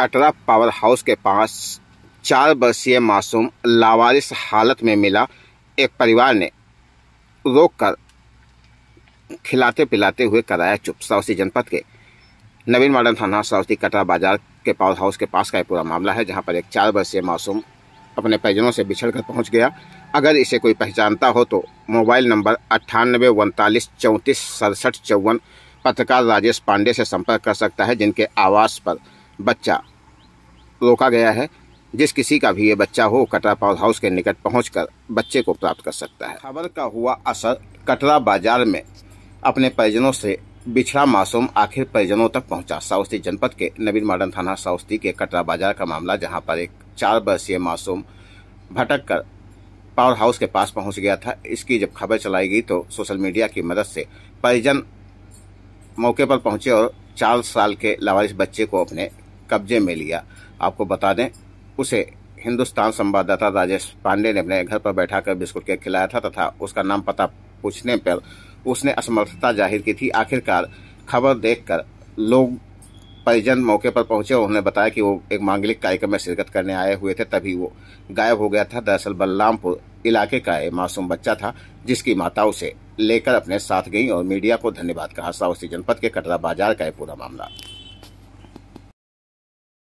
Katra power house के पास चार वर्षीय मासूम लावारिस हालत में मिला एक परिवार ने रोक कर खिलाते पिलाते हुए कराया चुप साउसी जनपद के नवीन मॉडर्न थाना सावसी कटरा बाजार के पावर हाउस के पास का एक पूरा मामला है जहां पर एक चार वर्षीय मासूम अपने परिजनों से बिछड़ कर पहुँच गया अगर इसे कोई पहचानता हो तो मोबाइल नंबर अट्ठानबे उनतालीस चौंतीस सड़सठ चौवन पत्रकार राजेश पांडे से संपर्क कर सकता है जिनके आवास पर बच्चा रोका गया है जिस किसी का भी ये बच्चा हो कटरा पावर हाउस के निकट पहुंचकर बच्चे को प्राप्त कर सकता है खबर का हुआ असर कटरा बाजार में अपने परिजनों से बिछड़ा मासूम आखिर परिजनों तक पहुंचा साउस्ती जनपद के नवीन मॉडर्न थाना साउस्ती के कटरा बाजार का मामला जहां पर एक चार वर्षीय मासूम भटक कर पावर हाउस के पास पहुंच गया था इसकी जब खबर चलाई गई तो सोशल मीडिया की मदद से परिजन मौके पर पहुंचे और चार साल के लावारिस बच्चे को अपने कब्जे में लिया आपको बता दें उसे हिंदुस्तान संवाददाता राजेश पांडे ने अपने घर पर बैठा कर बिस्कुट केक खिलाया था तथा उसका नाम पता पूछने पर उसने असमर्थता जाहिर की थी आखिरकार खबर देखकर लोग परिजन मौके पर पहुंचे और उन्होंने बताया कि वो एक मांगलिक कार्यक्रम में शिरकत करने आए हुए थे तभी वो गायब हो गया था दरअसल बलरामपुर इलाके का एक मासूम बच्चा था जिसकी माता उसे लेकर अपने साथ गई और मीडिया को धन्यवाद कहा साउसी जनपद के कटरा बाजार का यह पूरा मामला